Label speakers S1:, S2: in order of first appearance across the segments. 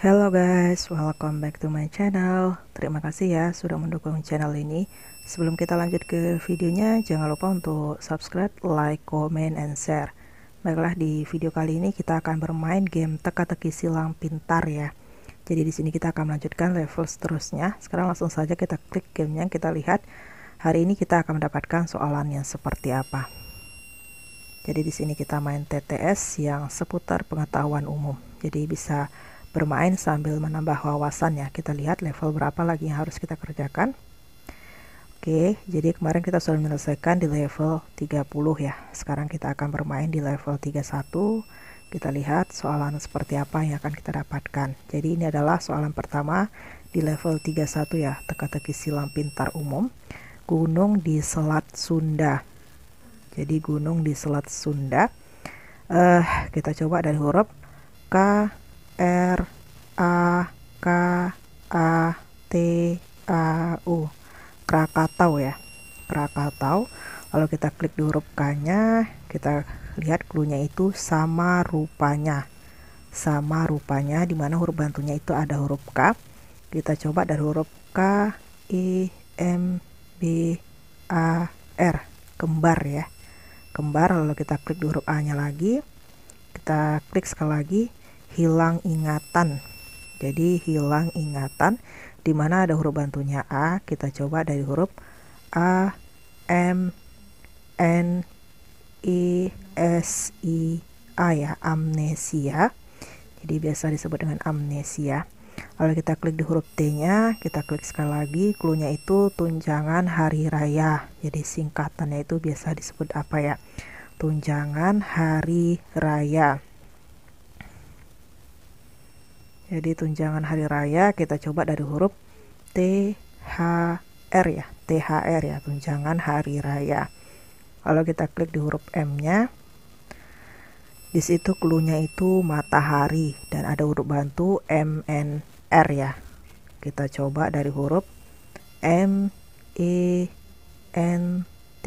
S1: Hello guys, welcome back to my channel. Terima kasih ya sudah mendukung channel ini. Sebelum kita lanjut ke videonya, jangan lupa untuk subscribe, like, comment, and share. Baiklah di video kali ini kita akan bermain game teka-teki silang pintar ya. Jadi di sini kita akan melanjutkan level seterusnya. Sekarang langsung saja kita klik gamenya, kita lihat hari ini kita akan mendapatkan soalan yang seperti apa. Jadi di sini kita main TTS yang seputar pengetahuan umum. Jadi bisa bermain sambil menambah wawasan ya. Kita lihat level berapa lagi yang harus kita kerjakan. Oke, jadi kemarin kita sudah menyelesaikan di level 30 ya. Sekarang kita akan bermain di level 31. Kita lihat soalan seperti apa yang akan kita dapatkan. Jadi ini adalah soalan pertama di level 31 ya, teka-teki silam pintar umum. Gunung di Selat Sunda. Jadi gunung di Selat Sunda. Uh, kita coba dari huruf K R A K A T A U Krakatau ya Krakatau lalu kita klik di huruf K nya kita lihat klunya itu sama rupanya sama rupanya dimana huruf bantunya itu ada huruf K kita coba dari huruf K I M B A R kembar ya kembar lalu kita klik di huruf A nya lagi kita klik sekali lagi hilang ingatan. Jadi hilang ingatan di mana ada huruf bantunya A, kita coba dari huruf A, M, N, e S, I, A ya, amnesia. Jadi biasa disebut dengan amnesia. Kalau kita klik di huruf T-nya, kita klik sekali lagi, clue-nya itu tunjangan hari raya. Jadi singkatannya itu biasa disebut apa ya? Tunjangan hari raya. Jadi tunjangan hari raya kita coba dari huruf THR ya, THR ya, tunjangan hari raya. Kalau kita klik di huruf M-nya, di situ klunya itu matahari dan ada huruf bantu MNR ya. Kita coba dari huruf M E N T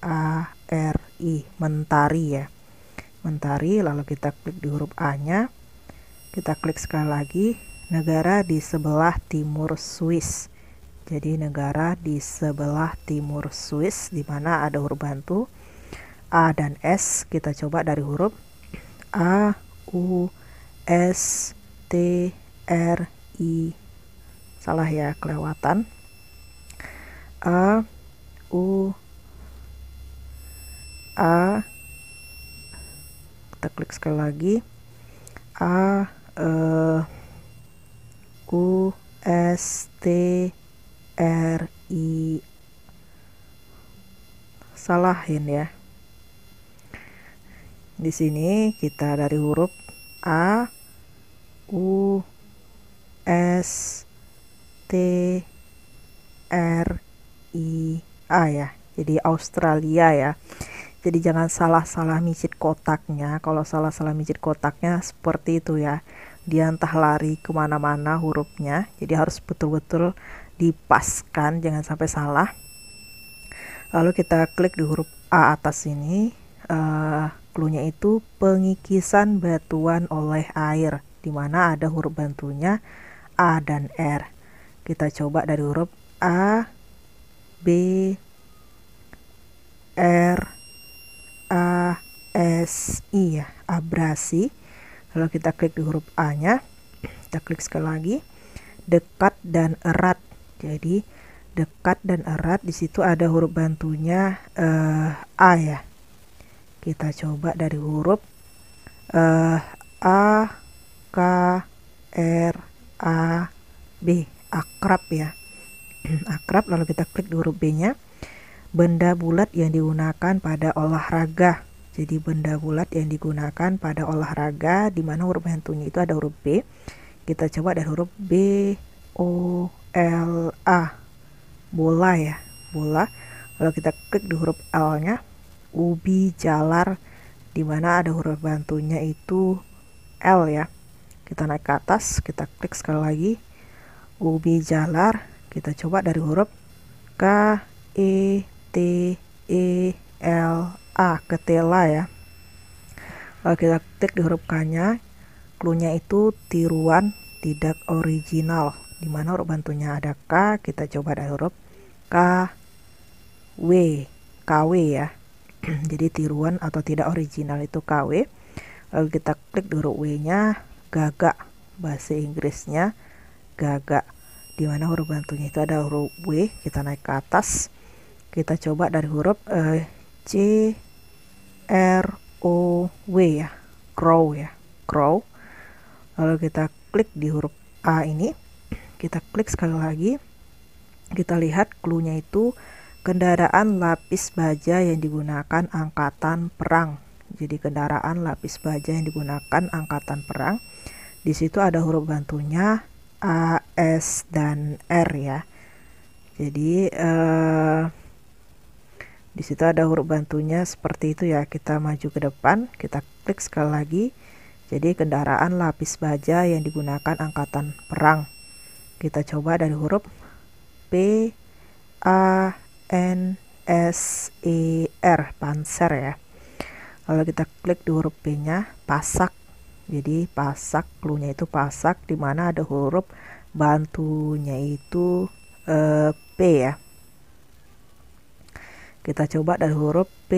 S1: A R I, mentari ya. Mentari lalu kita klik di huruf A-nya kita klik sekali lagi, negara di sebelah timur Swiss. Jadi negara di sebelah timur Swiss di mana ada huruf bantu A dan S. Kita coba dari huruf A, U, S, T, R, I. Salah ya, kelewatan. A, U, A, kita klik sekali lagi. A U e, S T R I salahin ya. Di sini kita dari huruf A U S T R I A ya. Jadi Australia ya jadi jangan salah-salah micit kotaknya kalau salah-salah micit kotaknya seperti itu ya dia entah lari kemana-mana hurufnya jadi harus betul-betul dipaskan jangan sampai salah lalu kita klik di huruf A atas ini uh, eh, cluenya itu pengikisan batuan oleh air di mana ada huruf bantunya A dan R kita coba dari huruf A B R A S I ya, abrasi. kalau kita klik di huruf A-nya. Kita klik sekali lagi. Dekat dan erat. Jadi dekat dan erat di situ ada huruf bantunya uh, A ya. Kita coba dari huruf uh, A K R A B akrab ya. akrab lalu kita klik di huruf B-nya benda bulat yang digunakan pada olahraga. Jadi benda bulat yang digunakan pada olahraga di mana huruf hantunya itu ada huruf B. Kita coba dari huruf B O L A. Bola ya, bola. kalau kita klik di huruf L-nya ubi jalar di mana ada huruf bantunya itu L ya. Kita naik ke atas, kita klik sekali lagi ubi jalar. Kita coba dari huruf K E T E L A ketela ya kalau kita klik di huruf K-nya clue-nya itu tiruan tidak original di mana huruf bantunya ada K kita coba dari huruf K W K W ya jadi tiruan atau tidak original itu K W. lalu kita klik di huruf W-nya gagak bahasa Inggrisnya gagak di mana huruf bantunya itu ada huruf W kita naik ke atas kita coba dari huruf uh, C R O W ya. Crow ya. Crow. Lalu kita klik di huruf A ini. Kita klik sekali lagi. Kita lihat clue-nya itu kendaraan lapis baja yang digunakan angkatan perang. Jadi kendaraan lapis baja yang digunakan angkatan perang. Di situ ada huruf bantunya A, S dan R ya. Jadi uh, di situ ada huruf bantunya seperti itu ya. Kita maju ke depan, kita klik sekali lagi. Jadi kendaraan lapis baja yang digunakan angkatan perang. Kita coba dari huruf P A N S E R panser ya. Lalu kita klik di huruf P-nya pasak. Jadi pasak klunya itu pasak di mana ada huruf bantunya itu eh, P ya. Kita coba dari huruf P,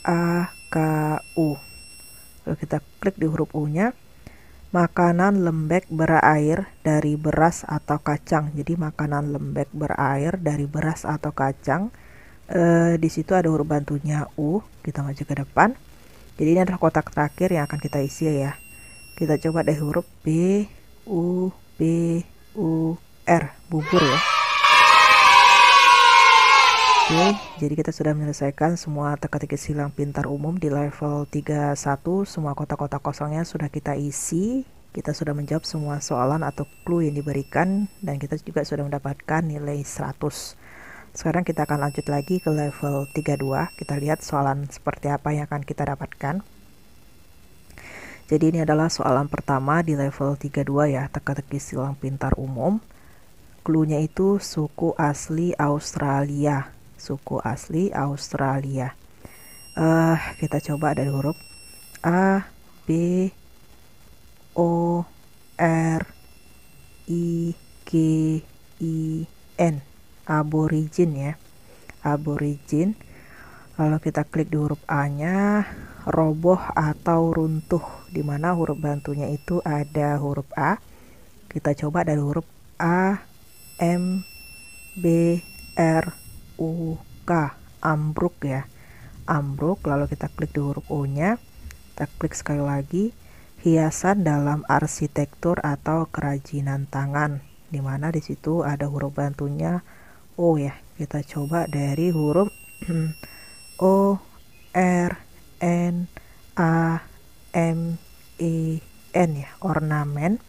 S1: A, K, U. Lalu kita klik di huruf U-nya. Makanan lembek berair dari beras atau kacang. Jadi makanan lembek berair dari beras atau kacang. E, di situ ada huruf bantunya U. Kita maju ke depan. Jadi ini adalah kotak terakhir yang akan kita isi ya. Kita coba dari huruf B, U, B, U, R. Bubur ya. Oke, jadi kita sudah menyelesaikan semua teka-teki silang pintar umum di level 31. Semua kota-kota kosongnya sudah kita isi. Kita sudah menjawab semua soalan atau clue yang diberikan dan kita juga sudah mendapatkan nilai 100. Sekarang kita akan lanjut lagi ke level 32. Kita lihat soalan seperti apa yang akan kita dapatkan. Jadi ini adalah soalan pertama di level 32 ya, teka-teki silang pintar umum. Clue-nya itu suku asli Australia suku asli Australia. Uh, kita coba dari huruf A, B, O, R, I, G, I, N. Aborigin ya. Aborigin. Lalu kita klik di huruf A-nya roboh atau runtuh di mana huruf bantunya itu ada huruf A. Kita coba dari huruf A M B R Uk ambruk ya. Ambruk, lalu kita klik di huruf U nya Kita klik sekali lagi, hiasan dalam arsitektur atau kerajinan tangan. Dimana di situ ada huruf bantunya O ya. Kita coba dari huruf O, R, N, A, M, I, N ya, ornamen.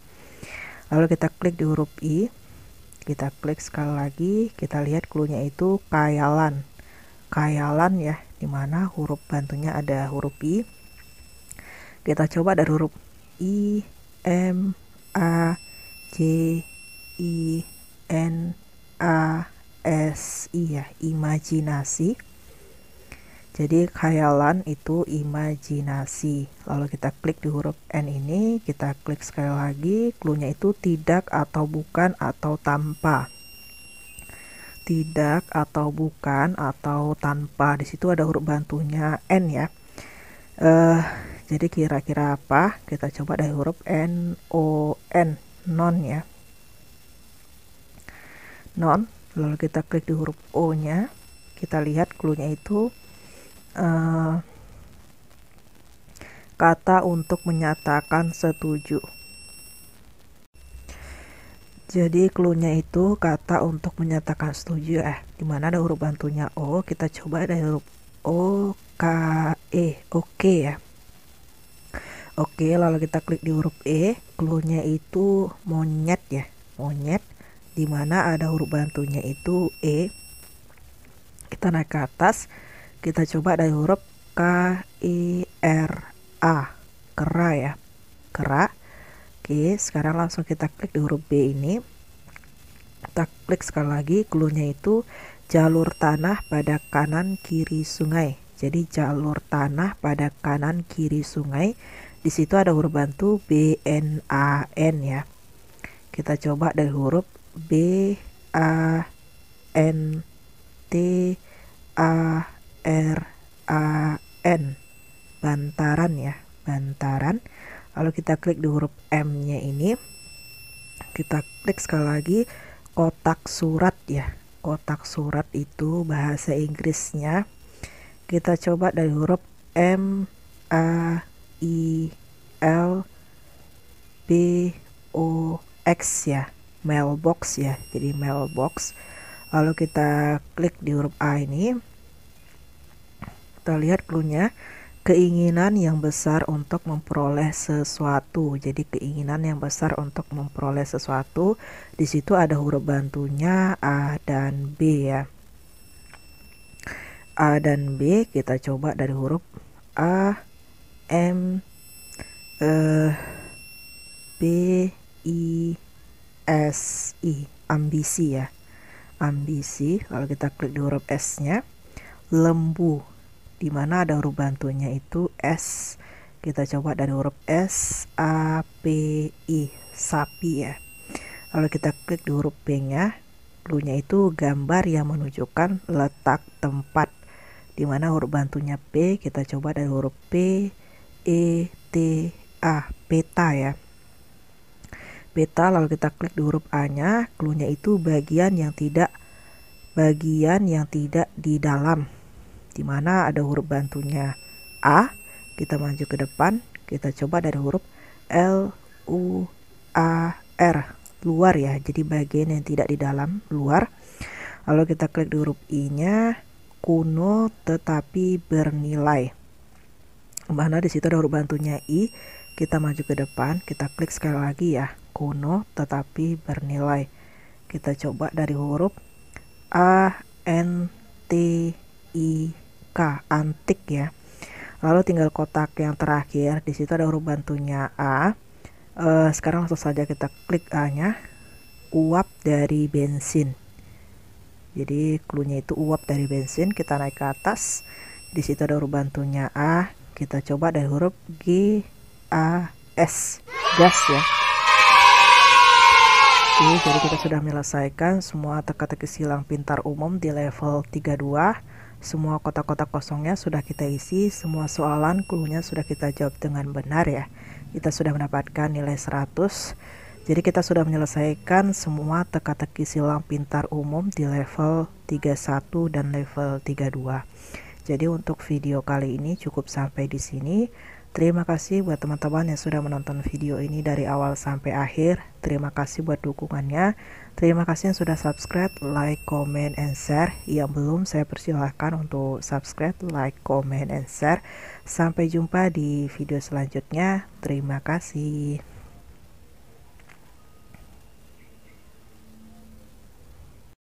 S1: Lalu kita klik di huruf I kita klik sekali lagi, kita lihat clue itu kayalan. Kayalan ya, dimana huruf bantunya ada huruf I. Kita coba ada huruf I, M, A, J, I, N, A, S, I ya, imajinasi jadi khayalan itu imajinasi. Lalu kita klik di huruf N ini, kita klik sekali lagi, clue-nya itu tidak atau bukan atau tanpa. Tidak atau bukan atau tanpa. Di situ ada huruf bantunya N ya. Uh, jadi kira-kira apa? Kita coba dari huruf N O N non ya. Non, lalu kita klik di huruf O-nya. Kita lihat clue-nya itu Eh, kata untuk menyatakan setuju. Jadi cluenya itu kata untuk menyatakan setuju eh dimana ada huruf bantunya O oh, kita coba ada huruf O K E oke okay ya oke okay, lalu kita klik di huruf E cluenya itu monyet ya monyet dimana ada huruf bantunya itu E kita naik ke atas kita coba dari huruf K I R A. Kera ya. Kera. Oke, sekarang langsung kita klik di huruf B ini. Kita klik sekali lagi, clue itu jalur tanah pada kanan kiri sungai. Jadi jalur tanah pada kanan kiri sungai. Di situ ada huruf bantu B N A N ya. Kita coba dari huruf B A N T A R A N Bantaran ya Bantaran lalu kita klik di huruf M nya ini kita klik sekali lagi kotak surat ya kotak surat itu bahasa Inggrisnya kita coba dari huruf M A I L B O X ya mailbox ya jadi mailbox lalu kita klik di huruf A ini kita lihat clue-nya keinginan yang besar untuk memperoleh sesuatu. Jadi keinginan yang besar untuk memperoleh sesuatu, di situ ada huruf bantunya A dan B ya. A dan B kita coba dari huruf A, M, eh, B, I, S, I, ambisi ya. Ambisi, kalau kita klik di huruf S-nya, lembu di mana ada huruf bantunya itu S. Kita coba dari huruf S A P I, sapi ya. Lalu kita klik di huruf B-nya. clue itu gambar yang menunjukkan letak tempat di mana huruf bantunya P, kita coba dari huruf P E T A, peta ya peta lalu kita klik di huruf A-nya, clue itu bagian yang tidak bagian yang tidak di dalam di mana ada huruf bantunya A, kita maju ke depan, kita coba dari huruf L, U, A, R, luar ya, jadi bagian yang tidak di dalam, luar. Lalu kita klik di huruf I-nya, kuno tetapi bernilai. Mana di situ ada huruf bantunya I, kita maju ke depan, kita klik sekali lagi ya, kuno tetapi bernilai. Kita coba dari huruf A, N, T, I, langka, antik ya. Lalu tinggal kotak yang terakhir, di situ ada huruf bantunya A. E, sekarang langsung saja kita klik A-nya. Uap dari bensin. Jadi klunya itu uap dari bensin, kita naik ke atas. Di situ ada huruf bantunya A. Kita coba dari huruf G A S. Gas ya. Oke, jadi kita sudah menyelesaikan semua teka-teki silang pintar umum di level 32. Semua kotak-kotak kosongnya sudah kita isi, semua soalan kulunya sudah kita jawab dengan benar ya. Kita sudah mendapatkan nilai 100. Jadi kita sudah menyelesaikan semua teka-teki silang pintar umum di level 31 dan level 32. Jadi untuk video kali ini cukup sampai di sini. Terima kasih buat teman-teman yang sudah menonton video ini dari awal sampai akhir. Terima kasih buat dukungannya. Terima kasih yang sudah subscribe, like, comment, and share. Yang belum saya persilahkan untuk subscribe, like, comment, and share. Sampai jumpa di video selanjutnya. Terima kasih.